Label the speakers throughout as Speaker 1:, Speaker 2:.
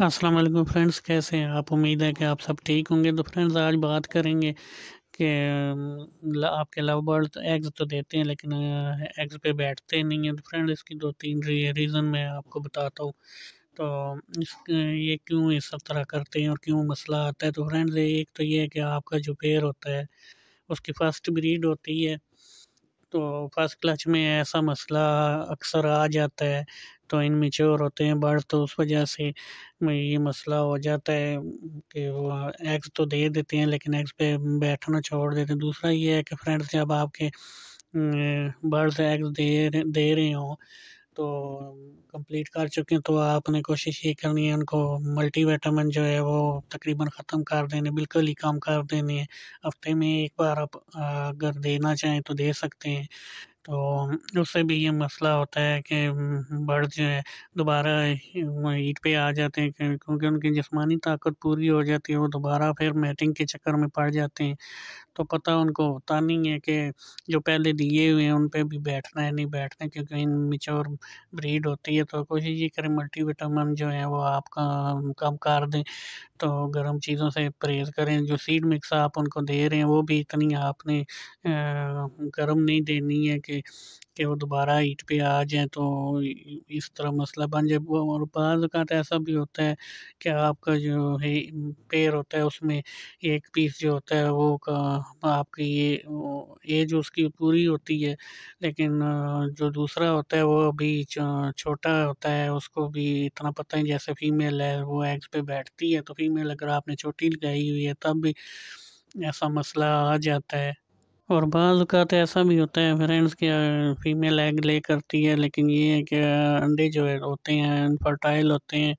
Speaker 1: अस्सलाम वालेकुम फ्रेंड्स कैसे हैं आप उम्मीद है कि आप सब ठीक होंगे तो फ्रेंड्स आज बात करेंगे कि आपके लव बर्ड तो एग्ज़ तो देते हैं लेकिन एग्ज़ पे बैठते नहीं हैं तो फ्रेंड इसकी दो तीन रीज़न मैं आपको बताता हूँ तो इस ये क्यों इस सब तरह करते हैं और क्यों मसला आता है तो फ्रेंड्स एक तो ये है कि आपका जो पेड़ होता है उसकी फ़र्स्ट ब्रीड होती है तो फर्स्ट क्लच में ऐसा मसला अक्सर आ जाता है तो इनमेच्योर होते हैं बर्ड्स तो उस वजह से ये मसला हो जाता है कि वो एग्स तो दे देते हैं लेकिन एग्स पे बैठना छोड़ देते हैं दूसरा ये है कि फ्रेंड्स जब आपके बर्ड्स एग्स दे दे रहे हों तो कंप्लीट कर चुके हैं तो आपने कोशिश ये करनी है उनको मल्टीविटामिन जो है वो तकरीबन ख़त्म कर देने बिल्कुल ही कम कर देने हफ्ते में एक बार आप अगर देना चाहें तो दे सकते हैं तो उससे भी ये मसला होता है कि बर्ड जो है दोबारा ईट पे आ जाते हैं क्योंकि उनकी जिसमानी ताकत पूरी हो जाती है वो दोबारा फिर मैटिंग के चक्कर में पड़ जाते हैं तो पता उनको होता नहीं है कि जो पहले दिए हुए हैं उन पर भी बैठना है नहीं बैठना क्योंकि इन मिचोर ब्रीड होती है तो कोशिश ये करें मल्टीविटामिन जो है वो आप कम कर दें तो गर्म चीज़ों से परहेज़ करें जो सीड मिक्स आप उनको दे रहे हैं वो भी इतनी आपने गर्म नहीं देनी है कि के कि वो दोबारा ईट पे आ जाए तो इस तरह मसला बन जाए और बाज़ तो ऐसा भी होता है कि आपका जो है पेड़ होता है उसमें एक पीस जो होता है वो का आपकी ये एज उसकी पूरी होती है लेकिन जो दूसरा होता है वो अभी छोटा होता है उसको भी इतना पता ही जैसे फीमेल है वो एग्स पे बैठती है तो फीमेल अगर आपने छोटी लगाई हुई है तब भी ऐसा मसला आ जाता है और बाज़ का तो ऐसा भी होता है फ्रेंड्स कि फीमेल एग ले करती है लेकिन ये है कि अंडे जो है होते हैं इनफर्टाइल होते हैं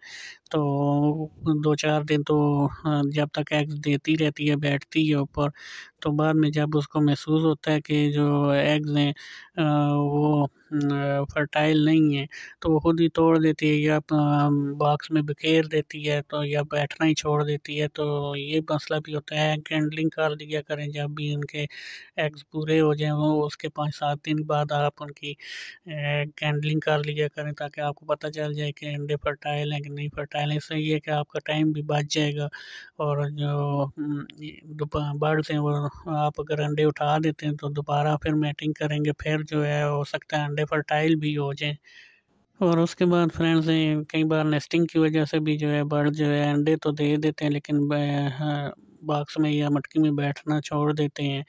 Speaker 1: तो दो चार दिन तो जब तक एग्स देती रहती है बैठती है ऊपर तो बाद में जब उसको महसूस होता है कि जो एग्स हैं वो फर्टाइल नहीं है तो वो खुद ही तोड़ देती है या बॉक्स में बिखेर देती है तो या बैठना ही छोड़ देती है तो ये मसला भी होता है एग हैंडलिंग कर दिया करें जब भी उनके एग्स पूरे हो जाएं वो उसके पाँच सात दिन बाद आप उनकी एग हैंडलिंग कर लिया करें ताकि आपको पता चल जाए कि अंडे फर्टाइल हैं कि नहीं फर्टाइल पहले ही है कि आपका टाइम भी बच जाएगा और जो हम्म, बर्ड्स हैं वो आप अगर अंडे उठा देते हैं तो दोबारा फिर मैटिंग करेंगे फिर जो है हो सकता है अंडे फर्टाइल भी हो जाएँ और उसके बाद फ्रेंड्स कई बार नेस्टिंग की वजह से भी जो है बर्ड जो है अंडे तो दे देते हैं लेकिन बॉक्स हाँ, में या मटकी में बैठना छोड़ देते हैं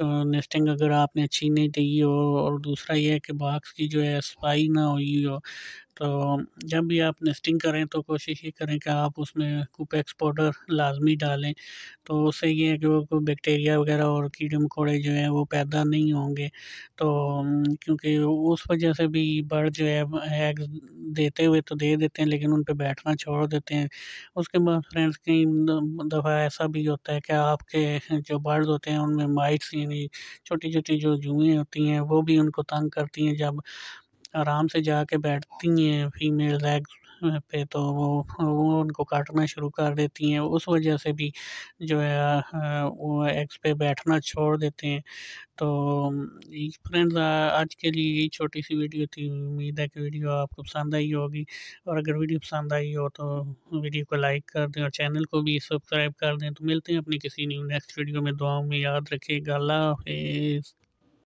Speaker 1: नेस्टिंग अगर आपने अच्छी नहीं दी हो और दूसरा ये है कि बॉक्स की जो है सफाई ना हुई हो तो जब भी आप नेस्टिंग करें तो कोशिश ये करें कि आप उसमें कुपैक्स पाउडर लाजमी डालें तो उससे ये है कि वो बैक्टीरिया वगैरह और कीड़े मकोड़े जो हैं वो पैदा नहीं होंगे तो क्योंकि उस वजह से भी बर्ड जो है एग्स देते हुए तो दे देते हैं लेकिन उन पर बैठना छोड़ देते हैं उसके बाद फ्रेंड्स कई दफ़ा ऐसा भी होता है कि आपके जो बर्ड होते हैं उनमें माइट्स हुई छोटी छोटी जो जुएँ होती हैं वो भी उनको तंग करती हैं जब आराम से जा के बैठती हैं फीमेल एग्स पे तो वो वो उनको काटना शुरू कर देती हैं उस वजह से भी जो है वो एग्स पे बैठना छोड़ देते हैं तो फ्रेंड्स आज के लिए यही छोटी सी वीडियो थी उम्मीद है कि वीडियो आपको पसंद आई होगी और अगर वीडियो पसंद आई हो तो वीडियो को लाइक कर दें और चैनल को भी सब्सक्राइब कर दें तो मिलते हैं अपनी किसी न्यू नेक्स्ट वीडियो में दुआओं में याद रखिएगा अल्लाह हाफिज़